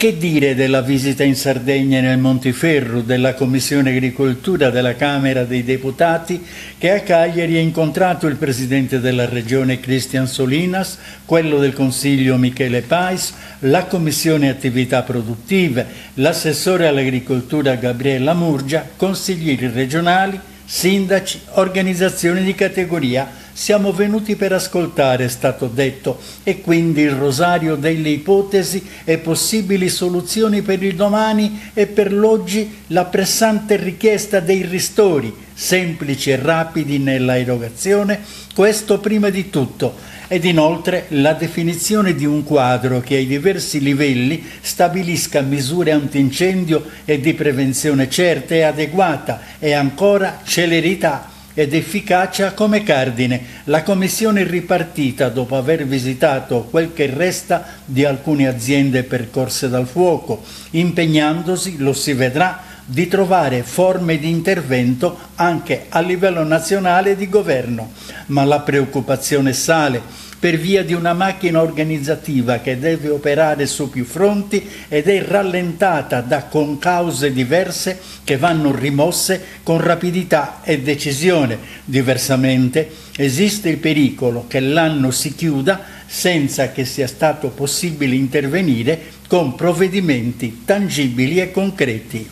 Che dire della visita in Sardegna e nel Montiferru della Commissione Agricoltura della Camera dei Deputati che a Cagliari ha incontrato il Presidente della Regione Cristian Solinas, quello del Consiglio Michele Pais, la Commissione Attività Produttive, l'assessore all'Agricoltura Gabriella Murgia, consiglieri regionali, sindaci, organizzazioni di categoria, siamo venuti per ascoltare, è stato detto, e quindi il rosario delle ipotesi e possibili soluzioni per il domani e per l'oggi la pressante richiesta dei ristori semplici e rapidi nella erogazione, questo prima di tutto, ed inoltre la definizione di un quadro che ai diversi livelli stabilisca misure antincendio e di prevenzione certe e adeguata e ancora celerità ed efficacia come cardine. La commissione ripartita dopo aver visitato quel che resta di alcune aziende percorse dal fuoco, impegnandosi, lo si vedrà, di trovare forme di intervento anche a livello nazionale di governo, ma la preoccupazione sale per via di una macchina organizzativa che deve operare su più fronti ed è rallentata da concause diverse che vanno rimosse con rapidità e decisione. Diversamente esiste il pericolo che l'anno si chiuda senza che sia stato possibile intervenire con provvedimenti tangibili e concreti.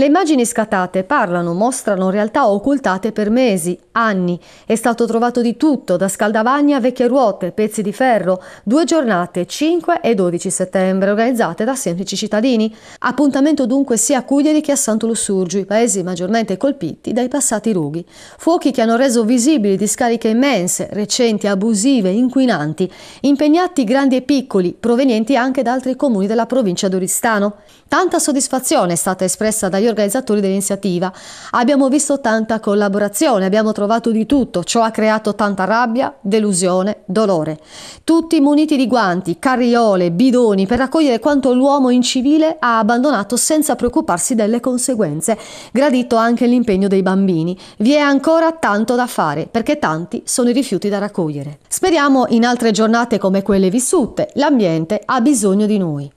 Le immagini scattate parlano, mostrano realtà occultate per mesi, anni. È stato trovato di tutto, da scaldavagni a vecchie ruote, pezzi di ferro, due giornate, 5 e 12 settembre, organizzate da semplici cittadini. Appuntamento dunque sia a Cuglieri che a Santo Sant'Lussurgio, i paesi maggiormente colpiti dai passati rughi. Fuochi che hanno reso visibili discariche immense, recenti, abusive, inquinanti, impegnati grandi e piccoli, provenienti anche da altri comuni della provincia d'Oristano. Tanta soddisfazione è stata espressa dagli organizzatori dell'iniziativa. Abbiamo visto tanta collaborazione, abbiamo trovato di tutto, ciò ha creato tanta rabbia, delusione, dolore. Tutti muniti di guanti, carriole, bidoni per raccogliere quanto l'uomo incivile ha abbandonato senza preoccuparsi delle conseguenze. Gradito anche l'impegno dei bambini. Vi è ancora tanto da fare perché tanti sono i rifiuti da raccogliere. Speriamo in altre giornate come quelle vissute l'ambiente ha bisogno di noi.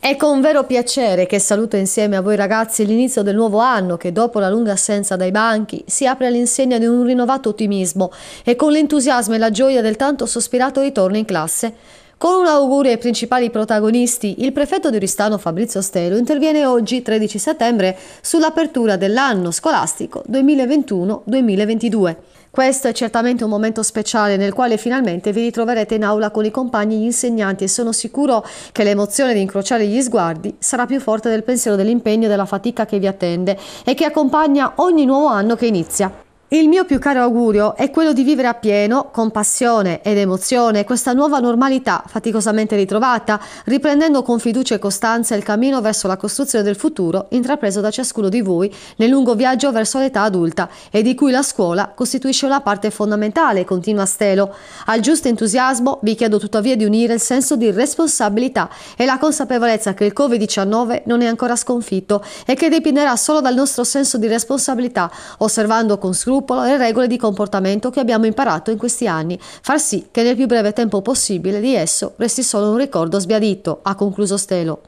È con vero piacere che saluto insieme a voi ragazzi l'inizio del nuovo anno che dopo la lunga assenza dai banchi si apre all'insegna di un rinnovato ottimismo e con l'entusiasmo e la gioia del tanto sospirato ritorno in classe. Con un augurio ai principali protagonisti, il prefetto di Ristano Fabrizio Stelo interviene oggi, 13 settembre, sull'apertura dell'anno scolastico 2021-2022. Questo è certamente un momento speciale nel quale finalmente vi ritroverete in aula con i compagni e gli insegnanti e sono sicuro che l'emozione di incrociare gli sguardi sarà più forte del pensiero dell'impegno e della fatica che vi attende e che accompagna ogni nuovo anno che inizia. Il mio più caro augurio è quello di vivere appieno, con passione ed emozione, questa nuova normalità faticosamente ritrovata, riprendendo con fiducia e costanza il cammino verso la costruzione del futuro intrapreso da ciascuno di voi nel lungo viaggio verso l'età adulta e di cui la scuola costituisce una parte fondamentale, continua Stelo. Al giusto entusiasmo vi chiedo tuttavia di unire il senso di responsabilità e la consapevolezza che il Covid-19 non è ancora sconfitto e che dipenderà solo dal nostro senso di responsabilità, osservando con scrupolo scrupolo le regole di comportamento che abbiamo imparato in questi anni, far sì che nel più breve tempo possibile di esso resti solo un ricordo sbiadito, ha concluso Stelo.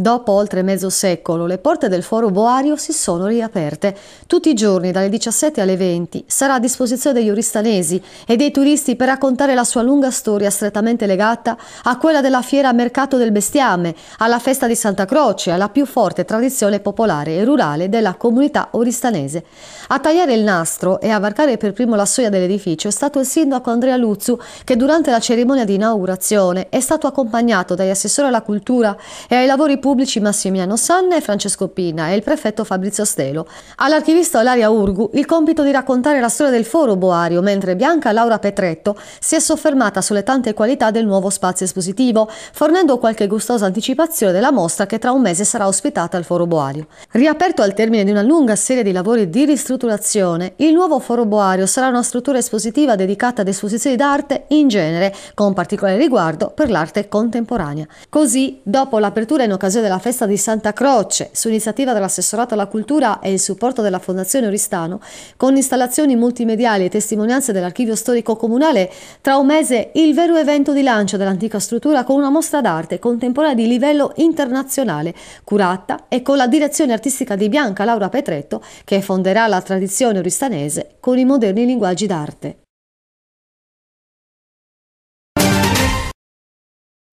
Dopo oltre mezzo secolo le porte del foro boario si sono riaperte. Tutti i giorni dalle 17 alle 20 sarà a disposizione degli oristanesi e dei turisti per raccontare la sua lunga storia strettamente legata a quella della fiera Mercato del Bestiame, alla festa di Santa Croce, alla più forte tradizione popolare e rurale della comunità oristanese. A tagliare il nastro e a varcare per primo la soglia dell'edificio è stato il sindaco Andrea Luzzu che durante la cerimonia di inaugurazione è stato accompagnato dagli assessori alla cultura e ai lavori pubblici pubblici Massimiliano Sanne e Francesco Pina e il prefetto Fabrizio Stelo. All'archivista Olaria Urgu il compito di raccontare la storia del foro boario, mentre Bianca Laura Petretto si è soffermata sulle tante qualità del nuovo spazio espositivo, fornendo qualche gustosa anticipazione della mostra che tra un mese sarà ospitata al foro boario. Riaperto al termine di una lunga serie di lavori di ristrutturazione, il nuovo foro boario sarà una struttura espositiva dedicata ad esposizioni d'arte in genere, con particolare riguardo per l'arte contemporanea. Così, dopo l'apertura in occasione occasione della festa di Santa Croce, su iniziativa dell'assessorato alla cultura e il supporto della Fondazione Oristano, con installazioni multimediali e testimonianze dell'archivio storico comunale, tra un mese il vero evento di lancio dell'antica struttura con una mostra d'arte contemporanea di livello internazionale, curata e con la direzione artistica di Bianca Laura Petretto, che fonderà la tradizione oristanese con i moderni linguaggi d'arte.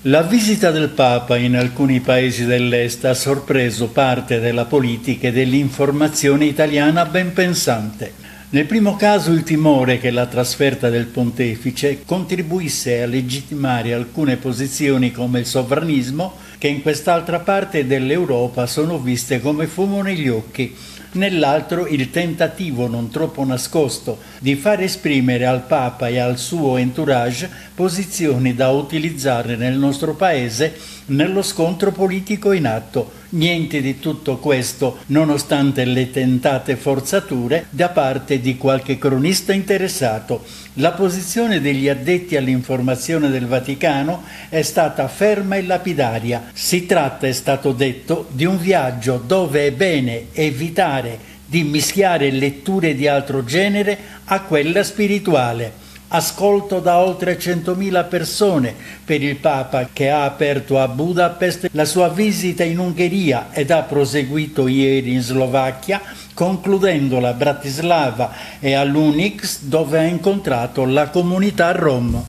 La visita del Papa in alcuni paesi dell'Est ha sorpreso parte della politica e dell'informazione italiana ben pensante. Nel primo caso il timore che la trasferta del pontefice contribuisse a legittimare alcune posizioni come il sovranismo che in quest'altra parte dell'Europa sono viste come fumo negli occhi nell'altro il tentativo non troppo nascosto di far esprimere al Papa e al suo entourage posizioni da utilizzare nel nostro Paese nello scontro politico in atto. Niente di tutto questo, nonostante le tentate forzature da parte di qualche cronista interessato. La posizione degli addetti all'informazione del Vaticano è stata ferma e lapidaria. Si tratta, è stato detto, di un viaggio dove è bene evitare di mischiare letture di altro genere a quella spirituale ascolto da oltre 100.000 persone per il Papa che ha aperto a Budapest la sua visita in Ungheria ed ha proseguito ieri in Slovacchia, concludendola a Bratislava e a all'Unix dove ha incontrato la comunità rom.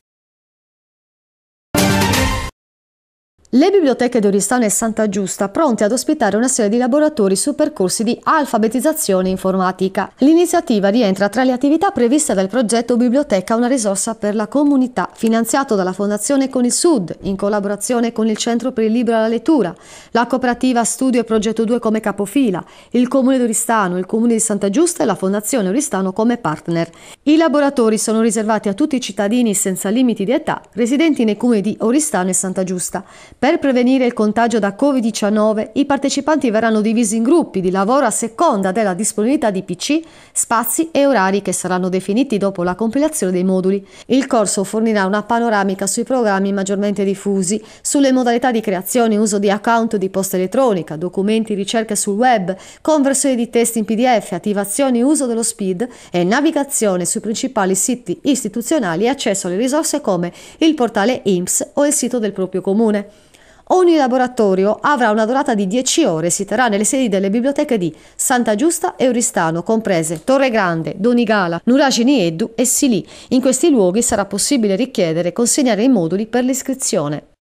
Le biblioteche di Oristano e Santa Giusta pronte ad ospitare una serie di laboratori su percorsi di alfabetizzazione informatica. L'iniziativa rientra tra le attività previste dal progetto Biblioteca una risorsa per la comunità, finanziato dalla Fondazione Con il Sud, in collaborazione con il Centro per il Libro alla Lettura, la cooperativa Studio e Progetto 2 come capofila, il Comune di Oristano, il Comune di Santa Giusta e la Fondazione Oristano come partner. I laboratori sono riservati a tutti i cittadini senza limiti di età residenti nei comuni di Oristano e Santa Giusta per prevenire il contagio da Covid-19 i partecipanti verranno divisi in gruppi di lavoro a seconda della disponibilità di PC, spazi e orari che saranno definiti dopo la compilazione dei moduli. Il corso fornirà una panoramica sui programmi maggiormente diffusi, sulle modalità di creazione e uso di account di posta elettronica, documenti, ricerche sul web, conversione di testi in PDF, attivazioni e uso dello SPID e navigazione sui principali siti istituzionali e accesso alle risorse come il portale IMSS o il sito del proprio comune. Ogni laboratorio avrà una durata di 10 ore e si terrà nelle sedi delle biblioteche di Santa Giusta e Oristano, comprese Torre Grande, Donigala, Nuragini Eddu e Sili. In questi luoghi sarà possibile richiedere e consegnare i moduli per l'iscrizione.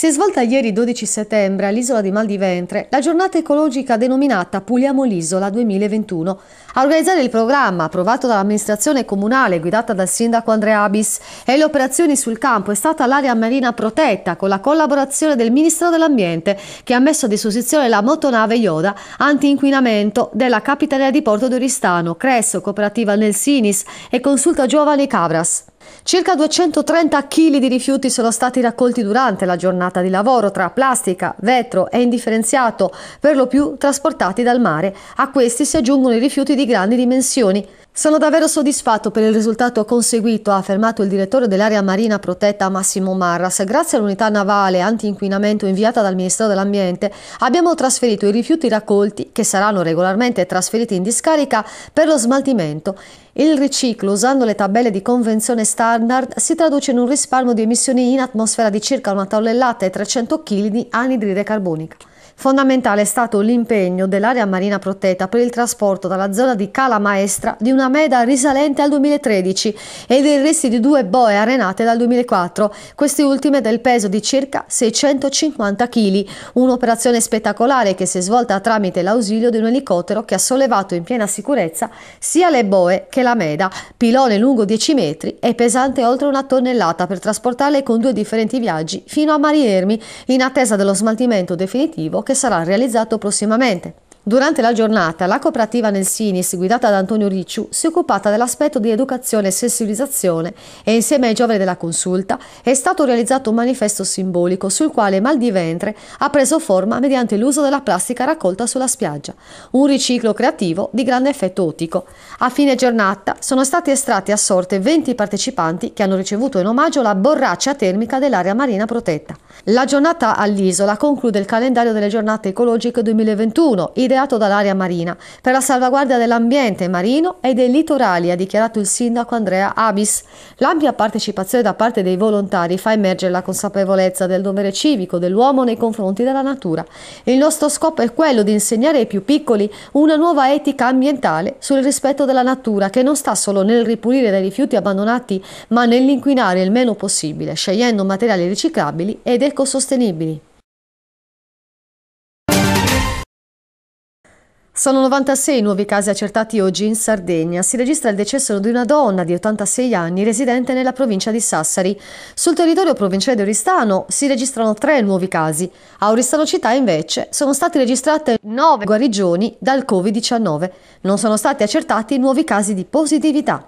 Si è svolta ieri 12 settembre all'isola di Mal di Ventre la giornata ecologica denominata Puliamo l'isola 2021. A organizzare il programma approvato dall'amministrazione comunale guidata dal sindaco Andrea Abis e le operazioni sul campo è stata l'area marina protetta con la collaborazione del Ministro dell'Ambiente che ha messo a disposizione la motonave Ioda anti-inquinamento della capitania di Porto d'Oristano, Cresso, Cooperativa Nelsinis e Consulta Giovani Cabras. Circa 230 kg di rifiuti sono stati raccolti durante la giornata di lavoro tra plastica, vetro e indifferenziato, per lo più trasportati dal mare. A questi si aggiungono i rifiuti di grandi dimensioni. Sono davvero soddisfatto per il risultato conseguito, ha affermato il direttore dell'area marina protetta Massimo Marras. Grazie all'unità navale antinquinamento inviata dal Ministero dell'Ambiente abbiamo trasferito i rifiuti raccolti, che saranno regolarmente trasferiti in discarica, per lo smaltimento. Il riciclo, usando le tabelle di convenzione standard, si traduce in un risparmio di emissioni in atmosfera di circa una tonnellata e 300 kg di anidride carbonica. Fondamentale è stato l'impegno dell'area marina protetta per il trasporto dalla zona di Cala Maestra di una meda risalente al 2013 e dei resti di due boe arenate dal 2004, queste ultime del peso di circa 650 kg, un'operazione spettacolare che si è svolta tramite l'ausilio di un elicottero che ha sollevato in piena sicurezza sia le boe che la meda, pilone lungo 10 metri e pesante oltre una tonnellata per trasportarle con due differenti viaggi fino a Mariermi in attesa dello smaltimento definitivo sarà realizzato prossimamente. Durante la giornata, la cooperativa Nelsinis, guidata da Antonio Ricciu, si è occupata dell'aspetto di educazione e sensibilizzazione e insieme ai giovani della consulta è stato realizzato un manifesto simbolico sul quale mal di ventre ha preso forma mediante l'uso della plastica raccolta sulla spiaggia, un riciclo creativo di grande effetto ottico. A fine giornata sono stati estratti a sorte 20 partecipanti che hanno ricevuto in omaggio la borraccia termica dell'area marina protetta. La giornata all'isola conclude il calendario delle giornate ecologiche 2021, ideato dall'area marina per la salvaguardia dell'ambiente marino e dei litorali, ha dichiarato il sindaco Andrea Abis. L'ampia partecipazione da parte dei volontari fa emergere la consapevolezza del dovere civico dell'uomo nei confronti della natura. Il nostro scopo è quello di insegnare ai più piccoli una nuova etica ambientale sul rispetto della natura che non sta solo nel ripulire dai rifiuti abbandonati ma nell'inquinare il meno possibile, scegliendo materiali riciclabili ed ecosostenibili. Sono 96 i nuovi casi accertati oggi in Sardegna. Si registra il decesso di una donna di 86 anni residente nella provincia di Sassari. Sul territorio provinciale di Oristano si registrano tre nuovi casi. A Oristano città invece sono state registrate 9 guarigioni dal Covid-19. Non sono stati accertati nuovi casi di positività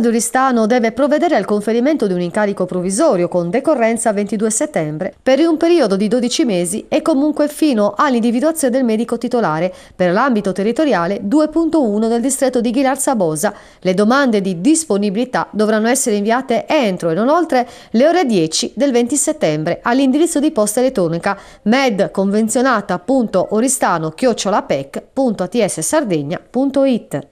di Oristano deve provvedere al conferimento di un incarico provvisorio con decorrenza 22 settembre per un periodo di 12 mesi e comunque fino all'individuazione del medico titolare per l'ambito territoriale 2.1 del distretto di Ghilarza-Bosa. Le domande di disponibilità dovranno essere inviate entro e non oltre le ore 10 del 20 settembre all'indirizzo di posta elettronica medconvenzionata.oristano-pec.atssardegna.it.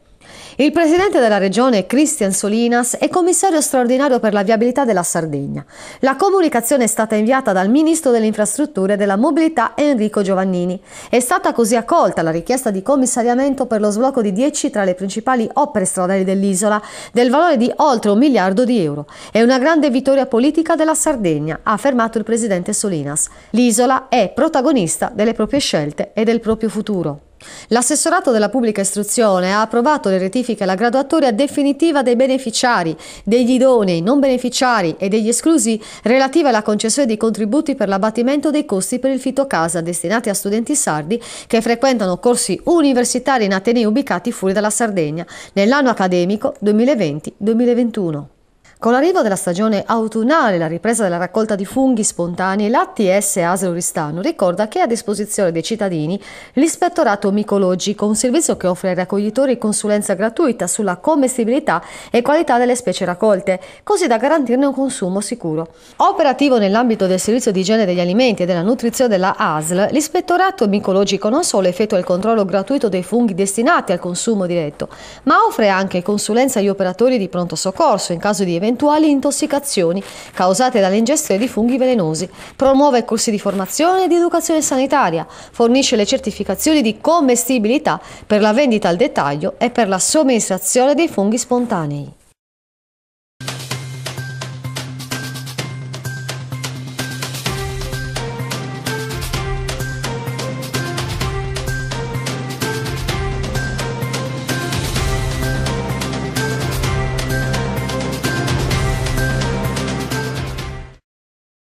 Il presidente della regione Cristian Solinas è commissario straordinario per la viabilità della Sardegna. La comunicazione è stata inviata dal ministro delle infrastrutture e della mobilità Enrico Giovannini. È stata così accolta la richiesta di commissariamento per lo sblocco di 10 tra le principali opere stradali dell'isola del valore di oltre un miliardo di euro. È una grande vittoria politica della Sardegna, ha affermato il presidente Solinas. L'isola è protagonista delle proprie scelte e del proprio futuro. L'assessorato della pubblica istruzione ha approvato le rettifiche alla graduatoria definitiva dei beneficiari, degli idonei non beneficiari e degli esclusi relative alla concessione di contributi per l'abbattimento dei costi per il fitto casa destinati a studenti sardi che frequentano corsi universitari in atenei ubicati fuori dalla Sardegna nell'anno accademico 2020-2021. Con l'arrivo della stagione autunnale e la ripresa della raccolta di funghi spontanei, l'ATS Aselo Ristano ricorda che è a disposizione dei cittadini l'ispettorato micologico, un servizio che offre ai raccoglitori consulenza gratuita sulla commestibilità e qualità delle specie raccolte, così da garantirne un consumo sicuro. Operativo nell'ambito del servizio di igiene degli alimenti e della nutrizione della ASL, l'ispettorato micologico non solo effettua il controllo gratuito dei funghi destinati al consumo diretto, ma offre anche consulenza agli operatori di pronto soccorso in caso di eventi eventuali intossicazioni causate dall'ingestione di funghi velenosi, promuove corsi di formazione ed educazione sanitaria, fornisce le certificazioni di commestibilità per la vendita al dettaglio e per la somministrazione dei funghi spontanei.